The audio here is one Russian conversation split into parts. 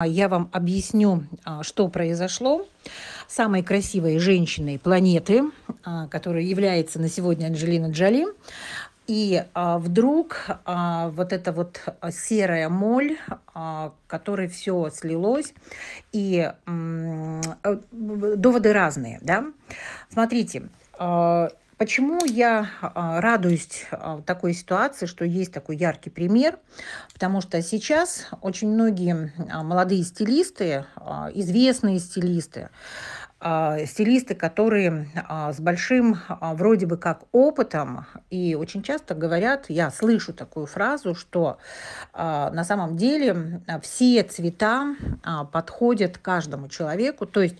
А я вам объясню, а, что произошло. Самой красивой женщиной планеты, а, которая является на сегодня Анджелина Джоли, и вдруг вот эта вот серая моль, которой все слилось, и э, доводы разные, да? Смотрите, Почему я а, радуюсь а, такой ситуации, что есть такой яркий пример? Потому что сейчас очень многие а, молодые стилисты, известные стилисты, стилисты, которые с большим вроде бы как опытом и очень часто говорят, я слышу такую фразу, что на самом деле все цвета подходят каждому человеку, то есть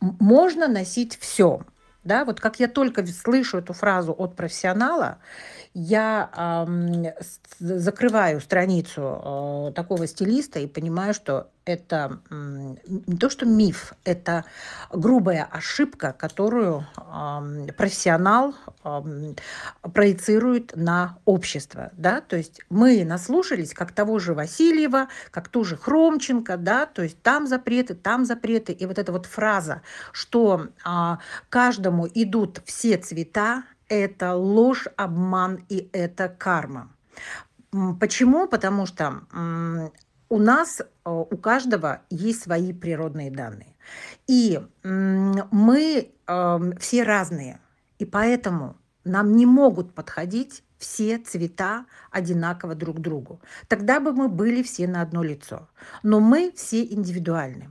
можно носить все. Да, вот как я только слышу эту фразу от профессионала, я э, закрываю страницу э, такого стилиста и понимаю, что это не то, что миф, это грубая ошибка, которую профессионал проецирует на общество. Да? То есть мы наслушались, как того же Васильева, как ту же Хромченко, да? то есть там запреты, там запреты. И вот эта вот фраза, что а, каждому идут все цвета, это ложь, обман и это карма. Почему? Потому что у нас, э, у каждого есть свои природные данные. И мы эм, все разные. И поэтому нам не могут подходить все цвета одинаково друг другу. Тогда бы мы были все на одно лицо. Но мы все индивидуальны.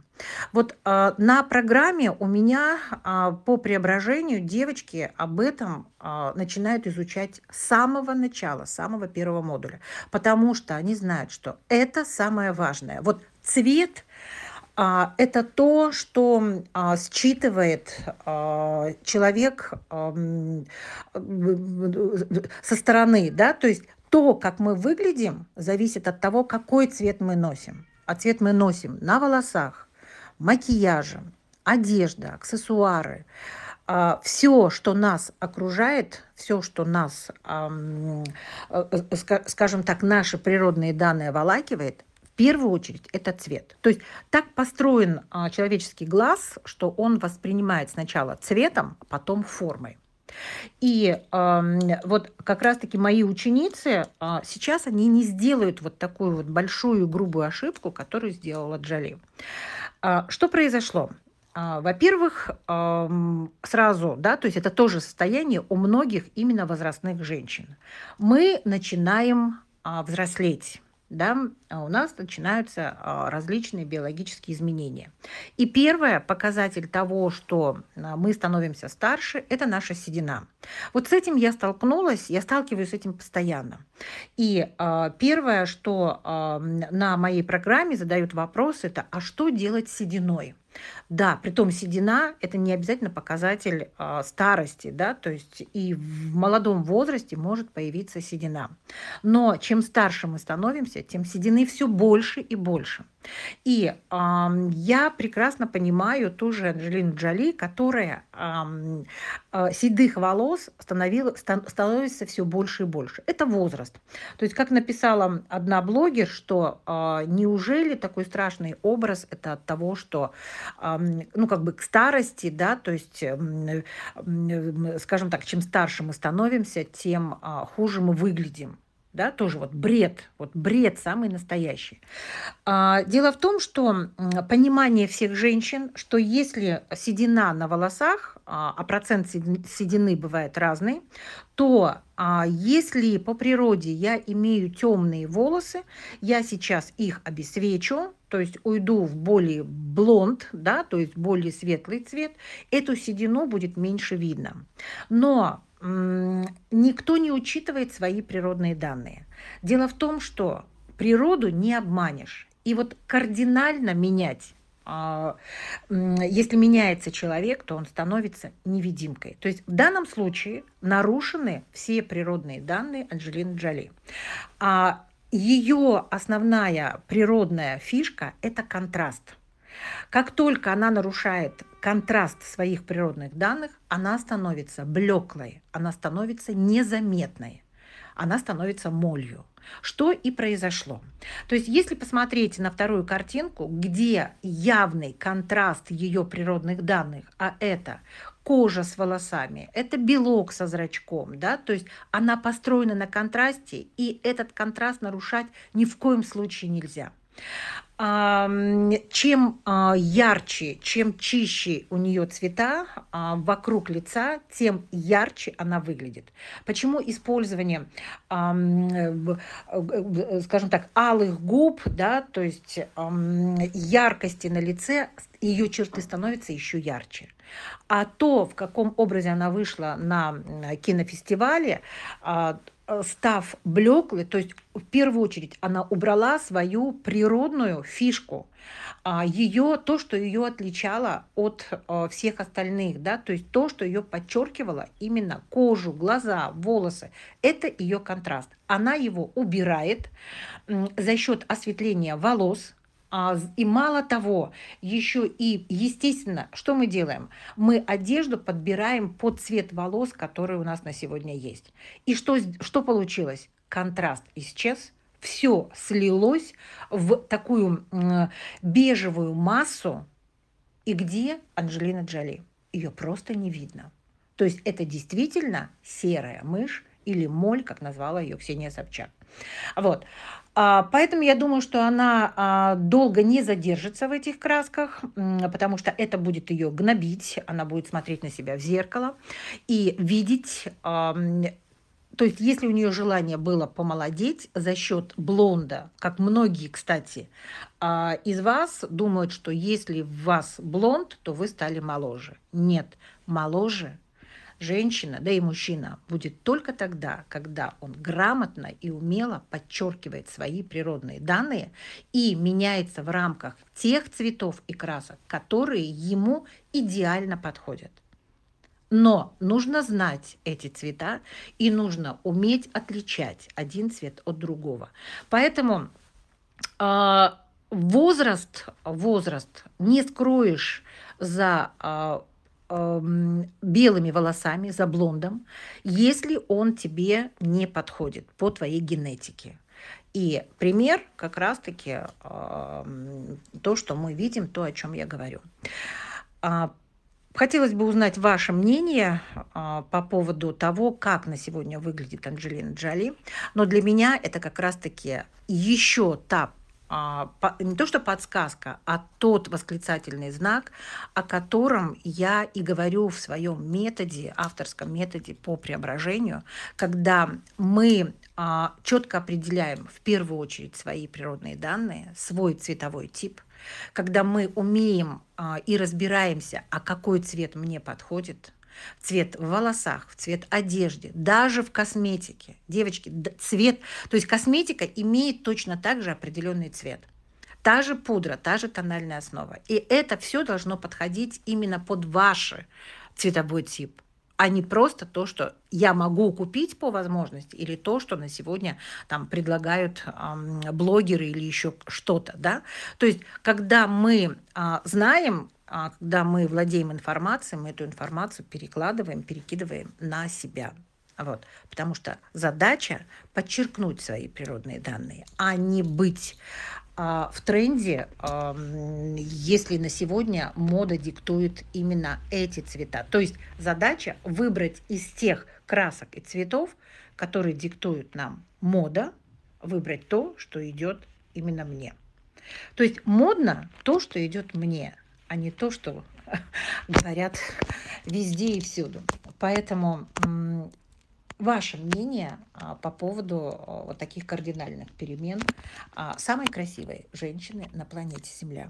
Вот э, на программе у меня э, по преображению девочки об этом э, начинают изучать с самого начала, с самого первого модуля, потому что они знают, что это самое важное. Вот цвет а, это то, что а, считывает а, человек э, со стороны, да, то есть то, как мы выглядим, зависит от того, какой цвет мы носим. А цвет мы носим на волосах, макияже, одежда, аксессуары, все, что нас окружает, все, что нас, э, э, скажем так, наши природные данные волакивает первую очередь это цвет. То есть так построен а, человеческий глаз, что он воспринимает сначала цветом, а потом формой. И э, вот как раз-таки мои ученицы э, сейчас они не сделают вот такую вот большую грубую ошибку, которую сделала Джоли. Э, а, что произошло? Э, во-первых, э, сразу, да, то есть это тоже состояние у многих именно возрастных женщин. Мы начинаем э, взрослеть да, а у нас начинаются а, различные биологические изменения. И первое показатель того, что а, мы становимся старше, это наша седина. Вот с этим я столкнулась, я сталкиваюсь с этим постоянно. И первое, что на моей программе задают вопрос, это «А что делать с сединой?» Да, при том седина – это не обязательно показатель э, старости, да, то есть и в молодом возрасте может появиться седина. Но чем старше мы становимся, тем седины все больше и больше. И э, я прекрасно понимаю ту же Анджелину Джоли, которая э, э, седых волос становила, стан, становится все больше и больше. Это возраст. То есть, как написала одна блогер, что э, неужели такой страшный образ – это от того, что э, ну, как бы к старости, да, то есть, скажем так, чем старше мы становимся, тем а, хуже мы выглядим. Да, тоже вот бред, вот бред самый настоящий. А, дело в том, что понимание всех женщин, что если седина на волосах, а, а процент седины бывает разный, то а, если по природе я имею темные волосы, я сейчас их обесвечу, то есть уйду в более блонд, да, то есть более светлый цвет, эту седину будет меньше видно. Но никто не учитывает свои природные данные. Дело в том, что природу не обманешь. И вот кардинально менять а, если меняется человек, то он становится невидимкой. То есть в данном случае нарушены все природные данные Анджелины Джоли. А ее основная природная фишка – это контраст. Как только она нарушает контраст своих природных данных, она становится блеклой, она становится незаметной, она становится молью. Что и произошло. То есть, если посмотреть на вторую картинку, где явный контраст ее природных данных, а это кожа с волосами, это белок со зрачком, да, то есть она построена на контрасте, и этот контраст нарушать ни в коем случае нельзя чем а, ярче, чем чище у нее цвета а, вокруг лица, тем ярче она выглядит. Почему использование, скажем так, алых губ, да, то есть яркости на лице, ее черты становятся еще ярче. А то, в каком образе она вышла на кинофестивале, а, Э, став блеклой, то есть в первую очередь она убрала свою природную фишку, а ее, то, что ее отличало от э, всех остальных, да, то есть то, что ее подчеркивало именно кожу, глаза, волосы, это ее контраст. Она его убирает за счет осветления волос, а, и мало того, еще и, естественно, что мы делаем? Мы одежду подбираем под цвет волос, который у нас на сегодня есть. И что, что получилось? Контраст исчез, все слилось в такую бежевую массу. И где Анжелина Джоли? Ее просто не видно. То есть это действительно серая мышь, или моль, как назвала ее Ксения Собчак. Вот. А, поэтому я думаю, что она а, долго не задержится в этих красках, потому что это будет ее гнобить, она будет смотреть на себя в зеркало и видеть а, то есть, если у нее желание было помолодеть за счет блонда, как многие, кстати, из вас думают, что если в вас блонд, то вы стали моложе. Нет, моложе женщина, да и мужчина будет только тогда, когда он грамотно и умело подчеркивает свои природные данные и меняется в рамках тех цветов и красок, которые ему идеально подходят. Но нужно знать эти цвета и нужно уметь отличать один цвет от другого. Поэтому э, возраст, возраст не скроешь за а, Эм, белыми волосами, за блондом, если он тебе не подходит по твоей генетике. И пример как раз-таки эм, то, что мы видим, то, о чем я говорю. А, хотелось бы узнать ваше мнение а, по поводу того, как на сегодня выглядит Анджелина Джоли. Но для меня это как раз-таки еще та а, не то что подсказка, а тот восклицательный знак, о котором я и говорю в своем методе, авторском методе по преображению, когда мы а, четко определяем в первую очередь свои природные данные, свой цветовой тип, когда мы умеем а, и разбираемся, а какой цвет мне подходит – в цвет в волосах, в цвет одежде, даже в косметике. Девочки, цвет, то есть косметика имеет точно так же определенный цвет. Та же пудра, та же тональная основа. И это все должно подходить именно под ваш цветовой тип а не просто то, что я могу купить по возможности, или то, что на сегодня там предлагают э, блогеры или еще что-то, да. То есть, когда мы э, знаем, а когда мы владеем информацией, мы эту информацию перекладываем, перекидываем на себя. Вот. Потому что задача подчеркнуть свои природные данные, а не быть а, в тренде, а, если на сегодня мода диктует именно эти цвета. То есть задача выбрать из тех красок и цветов, которые диктуют нам мода, выбрать то, что идет именно мне. То есть модно то, что идет мне – а не то, что говорят везде и всюду. Поэтому ваше мнение а, по поводу а, вот таких кардинальных перемен а, самой красивой женщины на планете Земля.